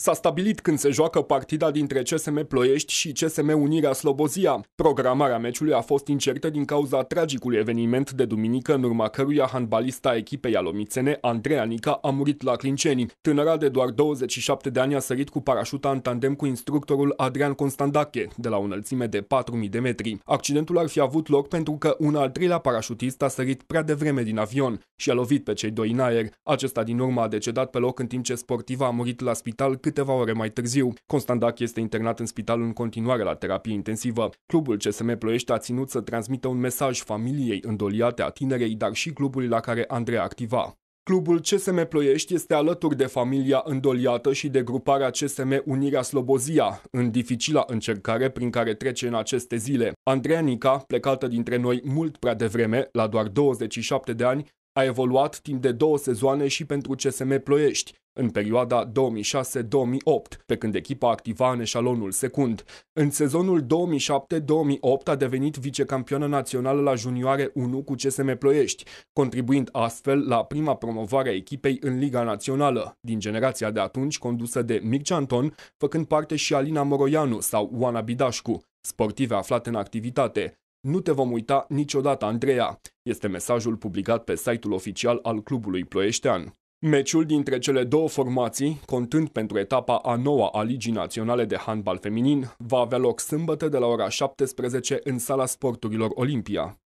S-a stabilit când se joacă partida dintre CSM Ploiești și CSM Unirea Slobozia. Programarea meciului a fost incertă din cauza tragicului eveniment de duminică în urma căruia handbalista echipei alomițene, Andreea Nica, a murit la Clinceni. Tânăra de doar 27 de ani a sărit cu parașuta în tandem cu instructorul Adrian Constandache, de la o înălțime de 4.000 de metri. Accidentul ar fi avut loc pentru că un al treilea parașutist a sărit prea devreme din avion și a lovit pe cei doi în aer. Acesta din urmă a decedat pe loc în timp ce sportiva a murit la spital câteva ore mai târziu. Dac este internat în spital în continuare la terapie intensivă. Clubul CSM Ploiești a ținut să transmită un mesaj familiei îndoliate a tinerei, dar și clubului la care Andrei activa. Clubul CSM Ploiești este alături de familia îndoliată și de gruparea CSM Unirea Slobozia, în dificila încercare prin care trece în aceste zile. Andreea Nica, plecată dintre noi mult prea devreme, la doar 27 de ani, a evoluat timp de două sezoane și pentru CSM Ploiești în perioada 2006-2008, pe când echipa activa în eșalonul secund. În sezonul 2007-2008 a devenit vicecampionă națională la junioare 1 cu CSM Ploiești, contribuind astfel la prima promovare a echipei în Liga Națională, din generația de atunci condusă de Mircea Anton, făcând parte și Alina Moroianu sau Oana Bidașcu, sportive aflate în activitate. Nu te vom uita niciodată, Andreea, este mesajul publicat pe site-ul oficial al clubului ploieștean. Meciul dintre cele două formații, contând pentru etapa a noua a Ligii Naționale de Handbal Feminin, va avea loc sâmbătă de la ora 17 în sala sporturilor Olimpia.